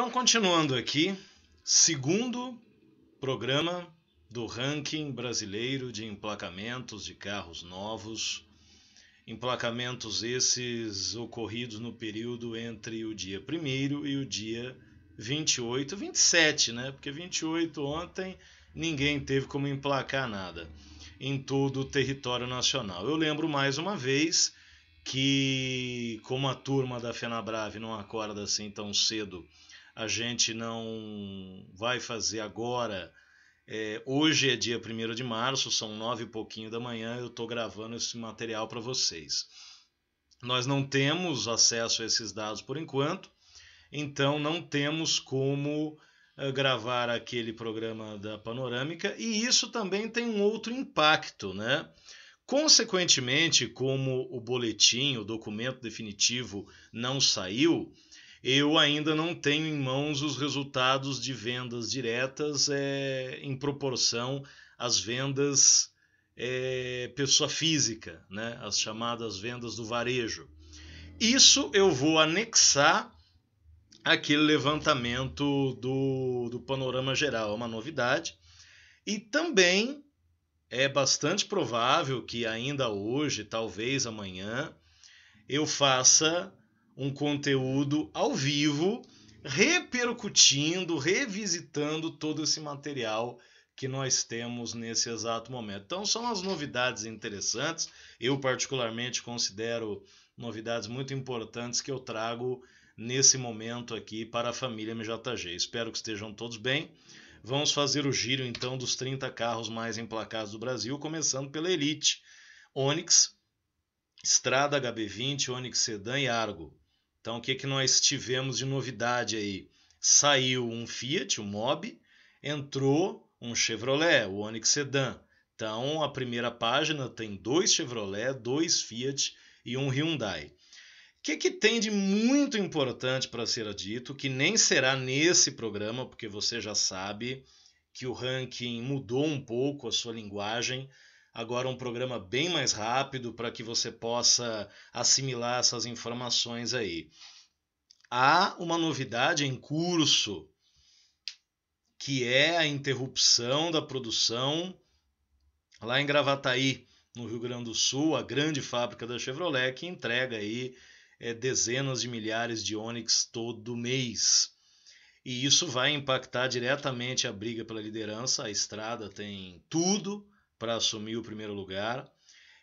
Então, continuando aqui, segundo programa do ranking brasileiro de emplacamentos de carros novos. Emplacamentos esses ocorridos no período entre o dia 1 e o dia 28, 27, né? Porque 28 ontem ninguém teve como emplacar nada em todo o território nacional. Eu lembro mais uma vez que, como a turma da FenaBrave não acorda assim tão cedo a gente não vai fazer agora. É, hoje é dia 1 de março, são nove e pouquinho da manhã, eu estou gravando esse material para vocês. Nós não temos acesso a esses dados por enquanto, então não temos como uh, gravar aquele programa da Panorâmica, e isso também tem um outro impacto, né? Consequentemente, como o boletim, o documento definitivo não saiu, eu ainda não tenho em mãos os resultados de vendas diretas é, em proporção às vendas é, pessoa física, né? as chamadas vendas do varejo. Isso eu vou anexar aquele levantamento do, do panorama geral, é uma novidade. E também é bastante provável que ainda hoje, talvez amanhã, eu faça um conteúdo ao vivo, repercutindo, revisitando todo esse material que nós temos nesse exato momento. Então, são as novidades interessantes. Eu, particularmente, considero novidades muito importantes que eu trago nesse momento aqui para a família MJG. Espero que estejam todos bem. Vamos fazer o giro então dos 30 carros mais emplacados do Brasil, começando pela Elite, Onix, Estrada HB20, Onix Sedan e Argo. Então, o que, é que nós tivemos de novidade aí? Saiu um Fiat, o um Mobi, entrou um Chevrolet, o Onix Sedan. Então, a primeira página tem dois Chevrolet, dois Fiat e um Hyundai. O que, é que tem de muito importante para ser dito, que nem será nesse programa, porque você já sabe que o ranking mudou um pouco a sua linguagem Agora, um programa bem mais rápido para que você possa assimilar essas informações aí. Há uma novidade em curso, que é a interrupção da produção lá em Gravataí, no Rio Grande do Sul, a grande fábrica da Chevrolet, que entrega aí é, dezenas de milhares de Onix todo mês. E isso vai impactar diretamente a briga pela liderança. A estrada tem tudo para assumir o primeiro lugar.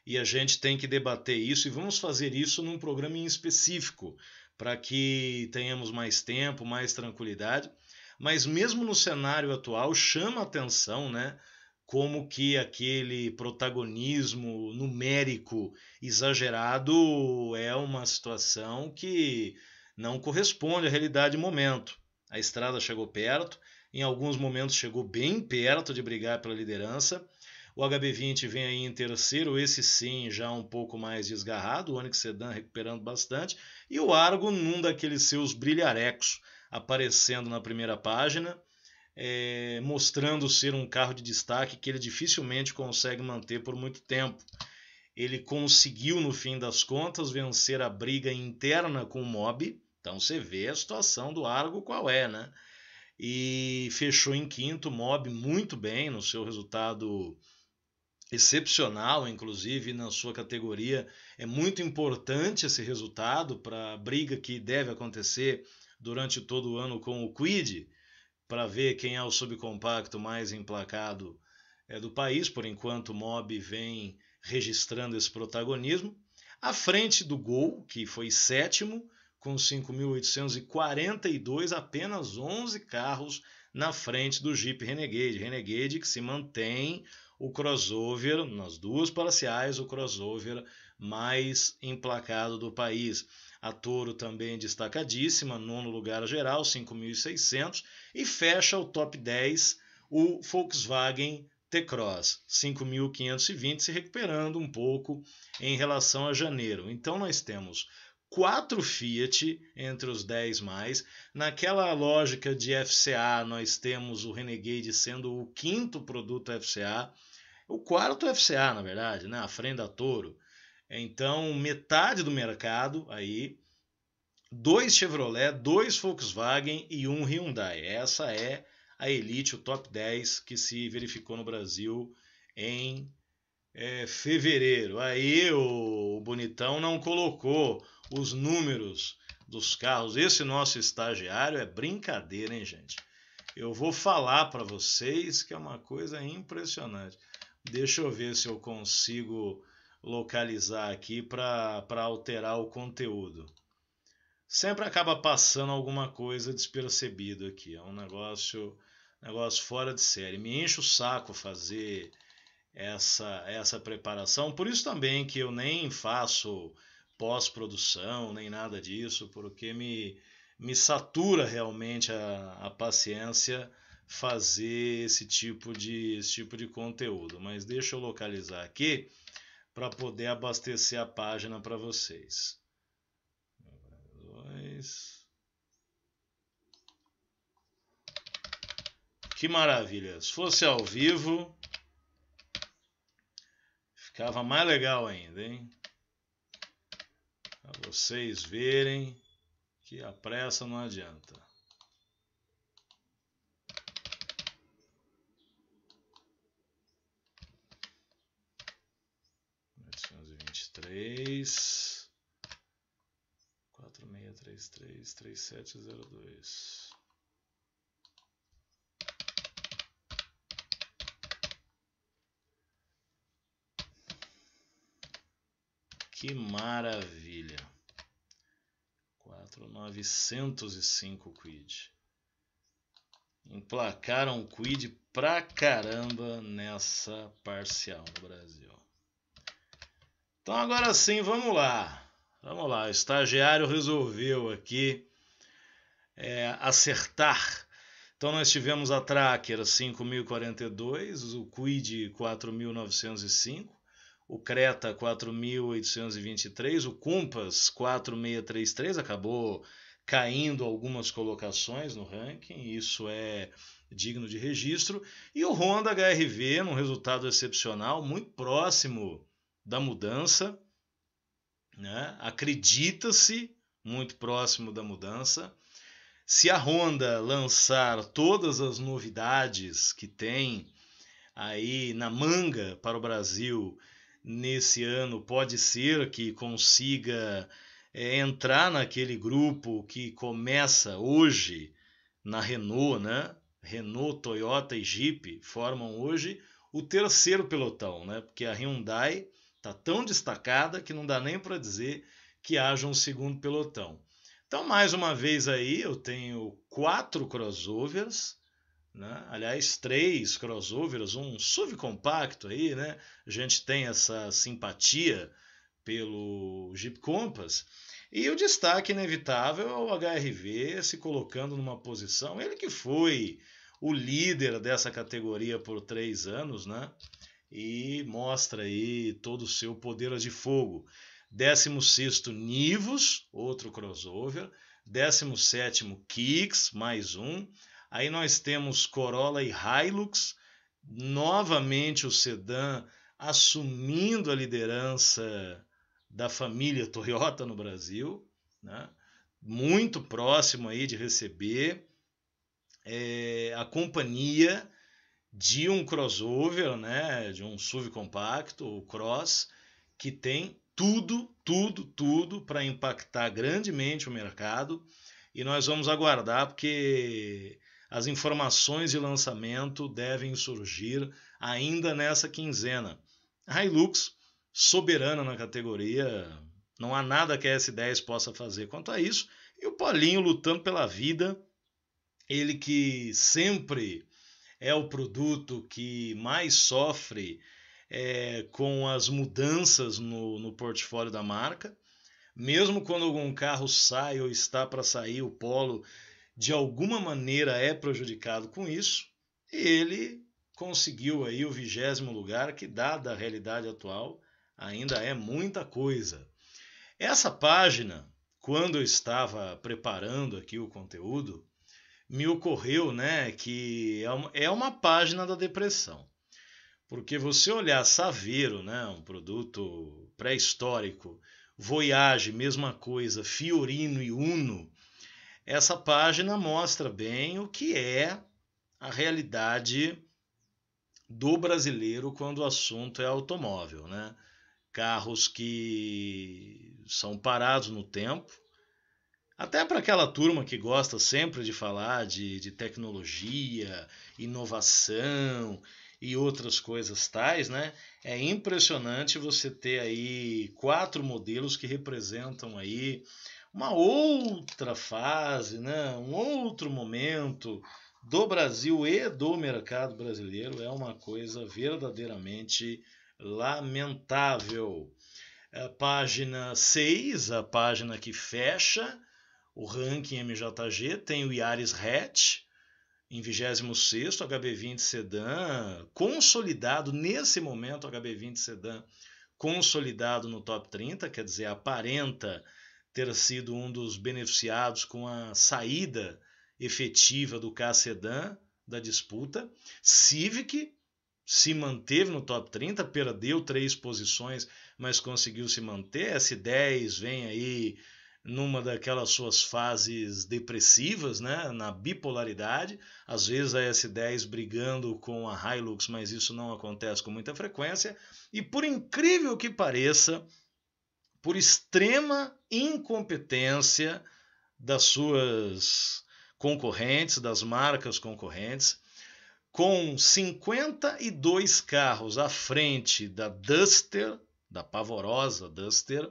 E a gente tem que debater isso e vamos fazer isso num programa em específico, para que tenhamos mais tempo, mais tranquilidade. Mas mesmo no cenário atual, chama atenção, né? Como que aquele protagonismo numérico exagerado é uma situação que não corresponde à realidade do momento. A estrada chegou perto, em alguns momentos chegou bem perto de brigar pela liderança, o HB20 vem aí em terceiro, esse sim já um pouco mais desgarrado, o Onix Sedan recuperando bastante, e o Argo num daqueles seus brilharecos aparecendo na primeira página, é, mostrando ser um carro de destaque que ele dificilmente consegue manter por muito tempo. Ele conseguiu, no fim das contas, vencer a briga interna com o Mob, então você vê a situação do Argo qual é, né? E fechou em quinto, Mob muito bem no seu resultado excepcional, inclusive na sua categoria. É muito importante esse resultado para a briga que deve acontecer durante todo o ano com o Quid, para ver quem é o subcompacto mais emplacado é, do país. Por enquanto, o Mob vem registrando esse protagonismo. À frente do Gol, que foi sétimo, com 5.842, apenas 11 carros na frente do Jeep Renegade. Renegade que se mantém o crossover, nas duas parciais, o crossover mais emplacado do país. A Toro também destacadíssima, nono lugar geral, 5.600, e fecha o top 10 o Volkswagen T-Cross, 5.520, se recuperando um pouco em relação a janeiro. Então nós temos quatro Fiat entre os 10 mais. Naquela lógica de FCA, nós temos o Renegade sendo o quinto produto FCA, o quarto FCA, na verdade, né? a frente Toro. Então, metade do mercado aí, dois Chevrolet, dois Volkswagen e um Hyundai. Essa é a elite, o top 10 que se verificou no Brasil em é, fevereiro. Aí o bonitão não colocou os números dos carros. Esse nosso estagiário é brincadeira, hein, gente? Eu vou falar para vocês que é uma coisa impressionante. Deixa eu ver se eu consigo localizar aqui para alterar o conteúdo. Sempre acaba passando alguma coisa despercebido aqui. É um negócio, negócio fora de série. Me enche o saco fazer essa, essa preparação. Por isso também que eu nem faço pós-produção, nem nada disso, porque me, me satura realmente a, a paciência fazer esse tipo, de, esse tipo de conteúdo. Mas deixa eu localizar aqui para poder abastecer a página para vocês. Que maravilha! Se fosse ao vivo, Ficava mais legal ainda, hein? Para vocês verem que a pressa não adianta. três quatro meia três três três sete zero dois Que maravilha! 4,905 quid. Emplacaram quid pra caramba nessa parcial no Brasil. Então agora sim, vamos lá. Vamos lá, o estagiário resolveu aqui é, acertar. Então nós tivemos a Tracker 5.042, o Quid 4.905, o Creta 4823, o Compass 4633 acabou caindo algumas colocações no ranking, isso é digno de registro, e o Honda HRV num resultado excepcional, muito próximo da mudança, né? Acredita-se muito próximo da mudança. Se a Honda lançar todas as novidades que tem aí na manga para o Brasil nesse ano pode ser que consiga é, entrar naquele grupo que começa hoje na Renault, né? Renault, Toyota e Jeep formam hoje o terceiro pelotão, né? Porque a Hyundai está tão destacada que não dá nem para dizer que haja um segundo pelotão. Então, mais uma vez aí, eu tenho quatro crossovers né? Aliás, três crossovers, um subcompacto aí, né? A gente tem essa simpatia pelo Jeep Compass. E o destaque inevitável é o HRV se colocando numa posição, ele que foi o líder dessa categoria por três anos, né? E mostra aí todo o seu poder de fogo. 16 Nivus, outro crossover. 17 Kicks, mais um. Aí nós temos Corolla e Hilux, novamente o sedã assumindo a liderança da família Toyota no Brasil, né? muito próximo aí de receber é, a companhia de um crossover, né, de um SUV compacto, o Cross, que tem tudo, tudo, tudo para impactar grandemente o mercado. E nós vamos aguardar porque as informações de lançamento devem surgir ainda nessa quinzena. Hilux, soberana na categoria, não há nada que a S10 possa fazer quanto a isso. E o Paulinho lutando pela vida, ele que sempre é o produto que mais sofre é, com as mudanças no, no portfólio da marca. Mesmo quando algum carro sai ou está para sair, o Polo de alguma maneira é prejudicado com isso, ele conseguiu aí o vigésimo lugar, que dada a realidade atual, ainda é muita coisa. Essa página, quando eu estava preparando aqui o conteúdo, me ocorreu né, que é uma, é uma página da depressão. Porque você olhar Saveiro, né, um produto pré-histórico, Voyage, mesma coisa, Fiorino e Uno, essa página mostra bem o que é a realidade do brasileiro quando o assunto é automóvel, né? Carros que são parados no tempo. Até para aquela turma que gosta sempre de falar de, de tecnologia, inovação e outras coisas tais, né? É impressionante você ter aí quatro modelos que representam aí uma outra fase, né? um outro momento do Brasil e do mercado brasileiro é uma coisa verdadeiramente lamentável. É, página 6, a página que fecha o ranking MJG, tem o Yaris Hatch em 26 HB20 Sedan, consolidado nesse momento, HB20 Sedan consolidado no top 30, quer dizer, aparenta ter sido um dos beneficiados com a saída efetiva do Cassedan da disputa. Civic se manteve no top 30, perdeu três posições, mas conseguiu se manter. S10 vem aí numa daquelas suas fases depressivas, né, na bipolaridade, às vezes a S10 brigando com a Hilux, mas isso não acontece com muita frequência, e por incrível que pareça, por extrema incompetência das suas concorrentes, das marcas concorrentes, com 52 carros à frente da Duster, da pavorosa Duster,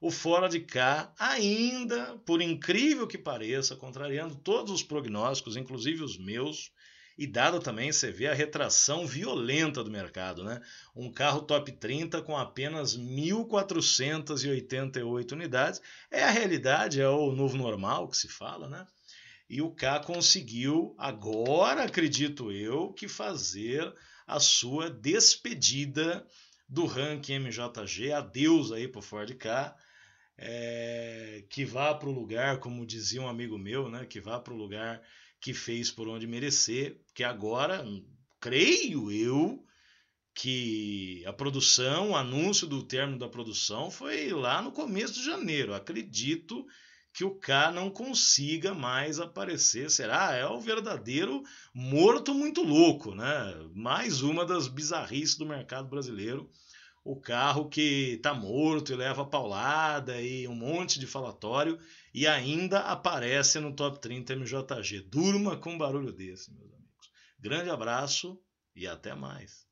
o Fora de Cá ainda, por incrível que pareça, contrariando todos os prognósticos, inclusive os meus, e dado também, você vê a retração violenta do mercado, né? Um carro top 30 com apenas 1.488 unidades. É a realidade, é o novo normal que se fala, né? E o K conseguiu, agora acredito eu, que fazer a sua despedida do ranking MJG. Adeus aí para o Ford K. É, que vá para o lugar, como dizia um amigo meu, né? Que vá para o lugar que fez por onde merecer, que agora, creio eu, que a produção, o anúncio do término da produção foi lá no começo de janeiro. Acredito que o K não consiga mais aparecer. Será? É o verdadeiro morto muito louco, né? Mais uma das bizarrices do mercado brasileiro o carro que está morto e leva paulada e um monte de falatório e ainda aparece no top 30 MJG. Durma com um barulho desse, meus amigos. Grande abraço e até mais.